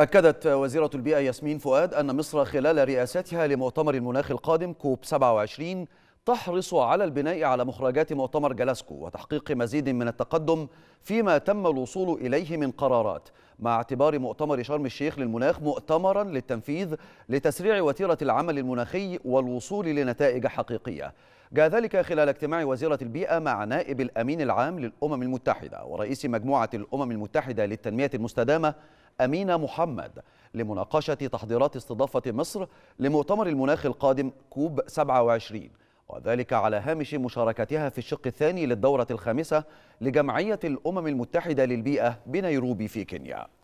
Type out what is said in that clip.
أكدت وزيرة البيئة ياسمين فؤاد أن مصر خلال رئاستها لمؤتمر المناخ القادم كوب 27 تحرص على البناء على مخرجات مؤتمر جلاسكو وتحقيق مزيد من التقدم فيما تم الوصول إليه من قرارات مع اعتبار مؤتمر شرم الشيخ للمناخ مؤتمرا للتنفيذ لتسريع وتيرة العمل المناخي والوصول لنتائج حقيقية جاء ذلك خلال اجتماع وزيرة البيئة مع نائب الأمين العام للأمم المتحدة ورئيس مجموعة الأمم المتحدة للتنمية المستدامة أمينة محمد لمناقشة تحضيرات استضافة مصر لمؤتمر المناخ القادم كوب 27 وذلك على هامش مشاركتها في الشق الثاني للدورة الخامسة لجمعية الأمم المتحدة للبيئة بنيروبي في كينيا